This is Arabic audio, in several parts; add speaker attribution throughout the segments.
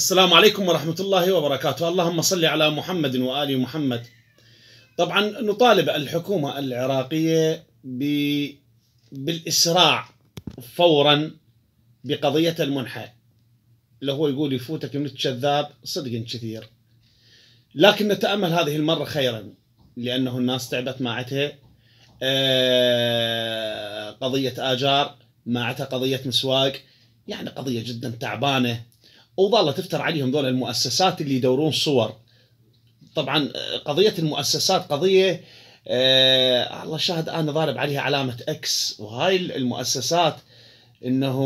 Speaker 1: السلام عليكم ورحمة الله وبركاته اللهم صل على محمد وآل محمد طبعا نطالب الحكومة العراقية ب... بالإسراع فورا بقضية المنحة اللي هو يقول يفوتك من الكذاب صدق كثير لكن نتأمل هذه المرة خيرا لأنه الناس تعبت معتها آه، قضية آجار معتها قضية مسواق يعني قضية جدا تعبانة وظلت تفتر عليهم دول المؤسسات اللي يدورون صور طبعا آه، قضيه المؤسسات قضيه آه الله شاهد انا ضارب عليها علامه اكس وهاي المؤسسات انه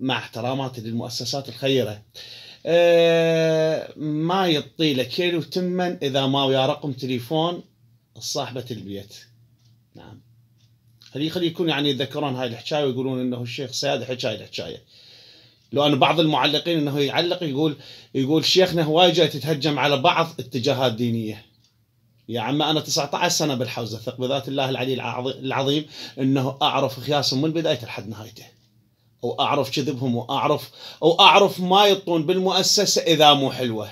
Speaker 1: مع احتراماتي للمؤسسات الخيره آه ما يطيله كيلو تمن اذا ما ويا رقم تليفون صاحبه البيت نعم خلي خلي يكون يعني يتذكرون هاي الحكايه ويقولون انه الشيخ سياد حكايه الحكايه لو أن بعض المعلقين أنه يعلق يقول يقول شيخنا هواي جاي تتهجم على بعض اتجاهات دينية يا عم أنا 19 سنة بالحوزة ثق بذات الله العلي العظيم أنه أعرف خياسهم من بدايته لحد نهايته واعرف كذبهم وأعرف واعرف ما يطون بالمؤسسة إذا مو حلوة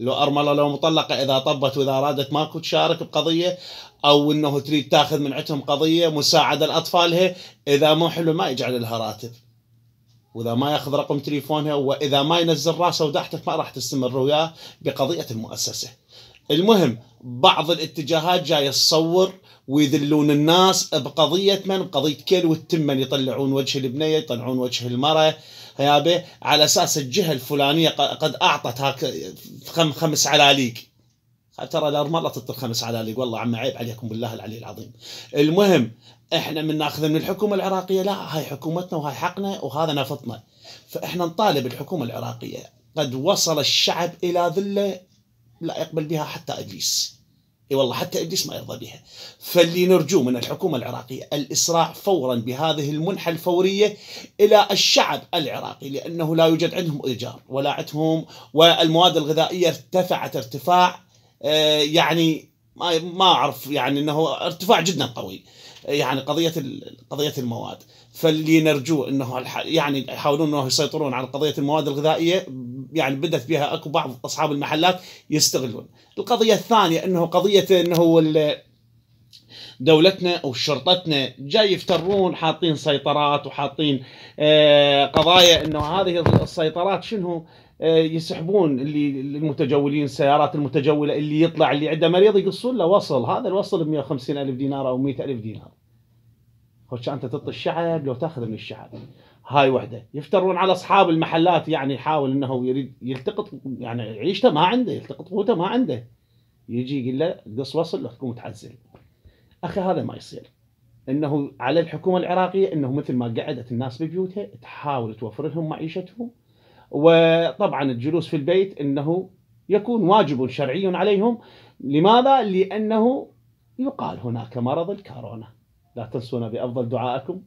Speaker 1: لو أرملة لو مطلقة إذا طبت وإذا أرادت ماكو تشارك بقضية أو أنه تريد تاخذ من عندهم قضية مساعدة لأطفالها إذا مو حلو ما يجعل لها راتب واذا ما ياخذ رقم تليفونها واذا ما ينزل راسه وداحتك ما راح تستمر وياه بقضيه المؤسسه. المهم بعض الاتجاهات جاي تصور ويذلون الناس بقضيه من بقضيه كل والتمن يطلعون وجه البنيه يطلعون وجه المراه يابه على اساس الجهه الفلانيه قد اعطت هاك خمس علاليك ترى الارض مرة تطر خمس علالق والله عم عيب عليكم بالله العلي العظيم المهم احنا من ناخذ من الحكومه العراقيه لا هاي حكومتنا وهاي حقنا وهذا نفطنا فاحنا نطالب الحكومه العراقيه قد وصل الشعب الى ذله لا يقبل بها حتى ابليس اي والله حتى ابليس ما يرضى بها فاللي نرجوه من الحكومه العراقيه الاسراع فورا بهذه المنحه الفوريه الى الشعب العراقي لانه لا يوجد عندهم ايجار ولا عندهم والمواد الغذائيه ارتفعت ارتفاع آه، يعني ما ما اعرف يعني انه ارتفاع جدا قوي آه، يعني قضيه قضيه المواد فاللي نرجوه انه يعني يحاولون انه يسيطرون على قضيه المواد الغذائيه يعني بدت بها اكو بعض اصحاب المحلات يستغلون. القضيه الثانيه انه قضيه انه دولتنا او شرطتنا جاي يفترون حاطين سيطرات وحاطين آه، قضايا انه هذه السيطرات شنو آه، يسحبون اللي المتجولين السيارات المتجوله اللي يطلع اللي عنده مريض يقصون له وصل هذا الوصل ب 150 الف دينار او 100 الف دينار خوش انت تعطي الشعب لو تاخذ من الشعب هاي وحده يفترون على اصحاب المحلات يعني يحاول انه يريد يلتقط يعني عيشته ما عنده يلتقط قوته ما عنده يجي يقول له قص وصل تقوم تعزل اخي هذا ما يصير انه على الحكومه العراقيه انه مثل ما قعدت الناس ببيوتها تحاول توفر لهم معيشتهم وطبعا الجلوس في البيت انه يكون واجب شرعي عليهم لماذا؟ لانه يقال هناك مرض الكورونا لا تنسونا بافضل دعائكم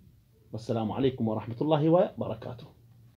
Speaker 1: والسلام عليكم ورحمه الله وبركاته